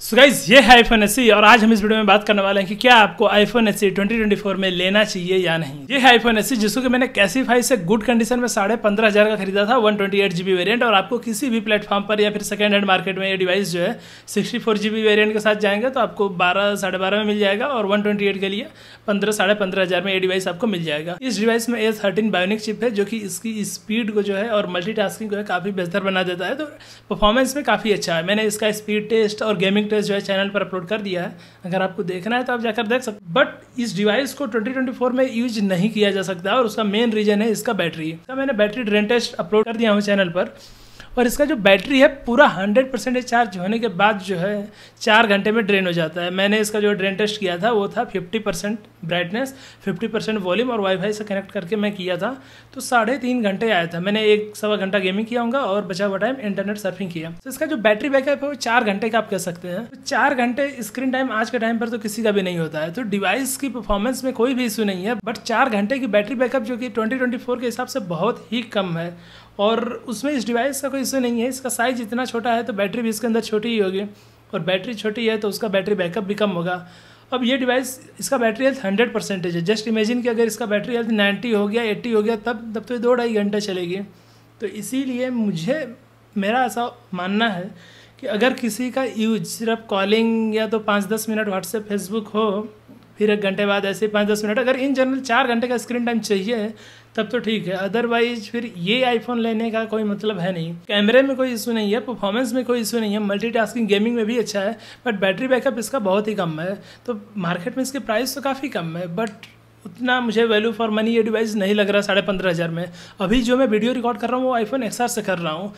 so guys ये है iPhone S e और आज हम इस वीडियो में बात करने वाले हैं कि क्या आपको आईफोन एस ट्वेंटी में लेना चाहिए या नहीं ये है आईफोन एस e जिसको कि मैंने कैसीफाई से गुड कंडीशन में साढ़े पंद्रह हजार का खरीदा था one twenty eight GB variant और आपको किसी भी प्लेटफॉर्म पर या फिर सेकेंड हैंड मार्केट में ये डिवाइस जो है सिक्सटी फोर जीबी वेरियंट के साथ जाएंगे तो आपको बारह साढ़े बारह में मिल जाएगा और वन ट्वेंटी एट के लिए पंद्रह साढ़े पंद्रह हजार में ये डिवाइस आपको मिल जाएगा इस डिवाइस में ए थर्टीन बायोनिक चिप है जो कि इसकी स्पीड को जो है और मल्टी को है काफ़ी बेहतर बना देता है तो परफॉर्मेंस में काफ़ी अच्छा है मैंने इसका स्पीड टेस्ट और गेमिंग टेस्ट जो है चैनल पर अपलोड कर दिया है अगर आपको देखना है तो आप जाकर देख सकते बट इस डिवाइस को 2024 में यूज नहीं किया जा सकता और उसका मेन रीजन है इसका बैटरी इसका मैंने बैटरी ड्रेन टेस्ट अपलोड कर दिया हूँ चैनल पर और इसका जो बैटरी है पूरा हंड्रेड परसेंटेज चार्ज होने के बाद जो है चार घंटे में ड्रेन हो जाता है मैंने इसका जो ड्रेन टेस्ट किया था वो था fifty percent brightness fifty percent volume और वाईफाई से कनेक्ट करके मैं किया था तो साढ़े तीन घंटे आया था मैंने एक सवा घंटा गेमिंग किया होगा और बचा हुआ टाइम इंटरनेट सर्फिंग किया तो इसका जो बैटरी बैकअप है वो चार घंटे का आप कह सकते हैं तो चार घंटे स्क्रीन टाइम आज के टाइम पर तो किसी का भी नहीं होता है तो डिवाइस की परफॉर्मेंस में कोई भी इशू नहीं है बट चार घंटे की बैटरी बैकअप जो कि ट्वेंटी के हिसाब से बहुत ही कम है और उसमें इस डिवाइस का कोई इशू नहीं है इसका साइज़ इतना छोटा है तो बैटरी भी इसके अंदर छोटी ही होगी और बैटरी छोटी है तो उसका बैटरी बैकअप भी कम होगा अब ये डिवाइस इसका बैटरी हेल्थ हंड्रेड परसेंटेज है जस्ट इमेजिन कि अगर इसका बैटरी हेल्थ नाइन्टी हो गया एट्टी हो गया तब तब तो ये दो ढाई घंटे चलेगी तो इसीलिए मुझे मेरा ऐसा मानना है कि अगर किसी का यूज सिर्फ कॉलिंग या तो पाँच दस मिनट व्हाट्सएप फेसबुक हो फिर एक घंटे बाद ऐसे पाँच दस मिनट अगर इन जनरल चार घंटे का स्क्रीन टाइम चाहिए तब तो ठीक है अदरवाइज फिर ये आईफोन लेने का कोई मतलब है नहीं कैमरे में कोई इशू नहीं है परफॉर्मेंस में कोई इशू नहीं है मल्टीटास्किंग गेमिंग में भी अच्छा है बट बैटरी बैकअप इसका बहुत ही कम है तो मार्केट में इसके प्राइस तो काफ़ी कम है बट उतना मुझे वैल्यू फॉर मनी ये डिवाइस नहीं लग रहा साढ़े पंद्रह हज़ार में अभी जो मैं वीडियो रिकॉर्ड कर रहा हूँ वो आईफोन एक्स से कर रहा हूँ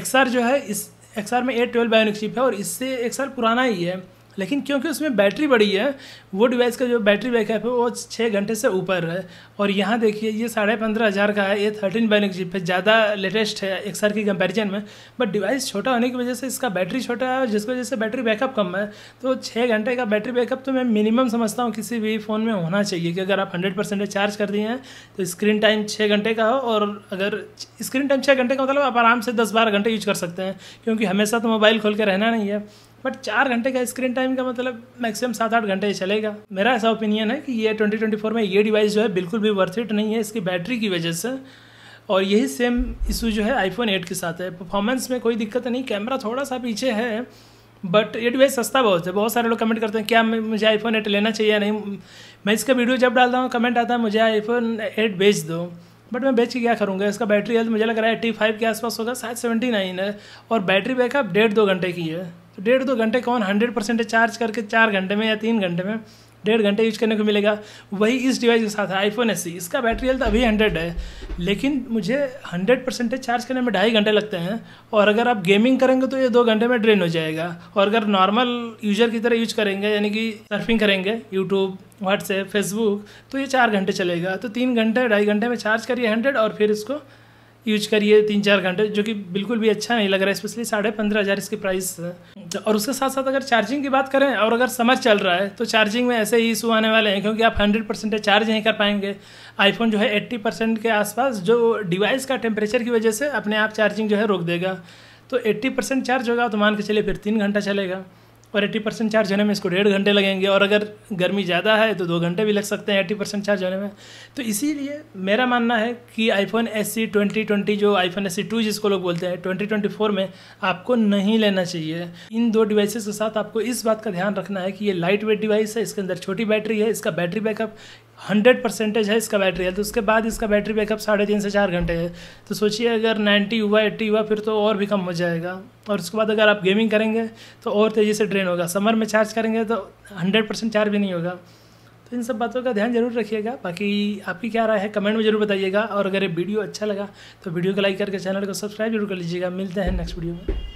एक्स जो है इस एक्स में एट ट्वेल्व बायोनिक चिप है और इससे एक्स पुराना ही है लेकिन क्योंकि उसमें बैटरी बड़ी है वो डिवाइस का जो बैटरी बैकअप है वो छः घंटे से ऊपर है और यहाँ देखिए ये साढ़े पंद्रह हज़ार का है ये थर्टीन बाइनिक जी है ज़्यादा लेटेस्ट है एक साल की कंपेरिजन में बट डिवाइस छोटा होने की वजह से इसका बैटरी छोटा है और जिसकी वजह से बैटरी बैकअप कम है तो छः घंटे का बैटरी बैकअप तो मैं मिनिमम समझता हूँ किसी भी फ़ोन में होना चाहिए कि अगर आप हंड्रेड परसेंट चार्ज कर दिए हैं तो स्क्रीन टाइम छः घंटे का हो और अगर स्क्रीन टाइम छः घंटे का मतलब आप आराम से दस बारह घंटे यूज कर सकते हैं क्योंकि हमेशा तो मोबाइल खोल के रहना नहीं है बट चार घंटे का स्क्रीन टाइम का मतलब मैक्सिमम सात आठ घंटे चलेगा मेरा ऐसा ओपिनियन है कि ये 2024 में ये डिवाइस जो है बिल्कुल भी वर्थ इट नहीं है इसकी बैटरी की वजह से और यही सेम इशू जो है आईफोन एट के साथ है परफॉर्मेंस में कोई दिक्कत नहीं कैमरा थोड़ा सा पीछे है बट ये डिवाइस सस्ता बहुत है बहुत सारे लोग कमेंट करते हैं क्या मुझे आईफोन एट लेना चाहिए या नहीं मैं इसका वीडियो जब डालता हूँ कमेंट आता है मुझे आईफोन एट बेच दो बट मैं बेच के क्या करूँगा इसका बैटरी हेल्थ मुझे लग रहा है एट्टी फाइव के आसपास होगा शायद सेवेंटी नाइन है और बैटरी बैकअप डेढ़ दो घंटे की है तो डेढ़ दो घंटे कौन हंड्रेड परसेंट चार्ज करके चार घंटे में या तीन घंटे में डेढ़ घंटे यूज करने को मिलेगा वही इस डिवाइस के साथ है आईफोन एस इसका बैटरी हेल्थ अभी हंड्रेड है लेकिन मुझे हंड्रेड परसेंटेज चार्ज करने में ढाई घंटे लगते हैं और अगर आप गेमिंग करेंगे तो ये दो घंटे में ड्रेन हो जाएगा और अगर नॉर्मल यूजर की तरह यूज करेंगे यानी कि सर्फिंग करेंगे यूट्यूब व्हाट्सएप फेसबुक तो ये चार घंटे चलेगा तो तीन घंटे ढाई घंटे में चार्ज करिए हंड्रेड और फिर इसको यूज करिए तीन चार घंटे जो कि बिल्कुल भी अच्छा नहीं लग रहा है स्पेशली साढ़े पंद्रह हज़ार इसकी प्राइस है तो और उसके साथ साथ अगर चार्जिंग की बात करें और अगर समर चल रहा है तो चार्जिंग में ऐसे ही इशू आने वाले हैं क्योंकि आप हंड्रेड परसेंट चार्ज नहीं कर पाएंगे आईफोन जो है एट्टी परसेंट के आसपास जो डिवाइस का टेम्परेचर की वजह से अपने आप चार्जिंग जो है रोक देगा तो एट्टी परसेंट चार्ज होगा तो मान के चलिए फिर तीन घंटा चलेगा और 80 परसेंट चार्ज होने में इसको डेढ़ घंटे लगेंगे और अगर गर्मी ज़्यादा है तो दो घंटे भी लग सकते हैं एट्टी परसेंट चार्ज होने में तो इसीलिए मेरा मानना है कि iPhone S C twenty twenty जो आईफोन एस सी टू जिसको लोग बोलते हैं ट्वेंटी ट्वेंटी फोर में आपको नहीं लेना चाहिए इन दो डिवाइसेज के साथ आपको इस बात का ध्यान रखना है कि ये लाइट वेट डिवाइस है इसके अंदर छोटी बैटरी है इसका बैटरी बैकअप हंड्रेड परसेंटेज है इसका बैटरी है तो उसके बाद इसका बैटरी बैकअप साढ़े तीन से चार घंटे है तो सोचिए अगर नाइन्टी हुआ एट्टी हुआ फिर तो और भी कम हो जाएगा और उसके बाद अगर आप गेमिंग करेंगे तो और तेज़ी से ड्रेन होगा समर में चार्ज करेंगे तो हंड्रेड परसेंट चार्ज भी नहीं होगा तो इन सब बातों का ध्यान जरूर रखिएगा बाकी आपकी क्या राय है कमेंट में जरूर बताइएगा और अगर ये वीडियो अच्छा लगा तो वीडियो को लाइक करके चैनल को सब्सक्राइब जरूर कर लीजिएगा मिलते हैं नेक्स्ट वीडियो में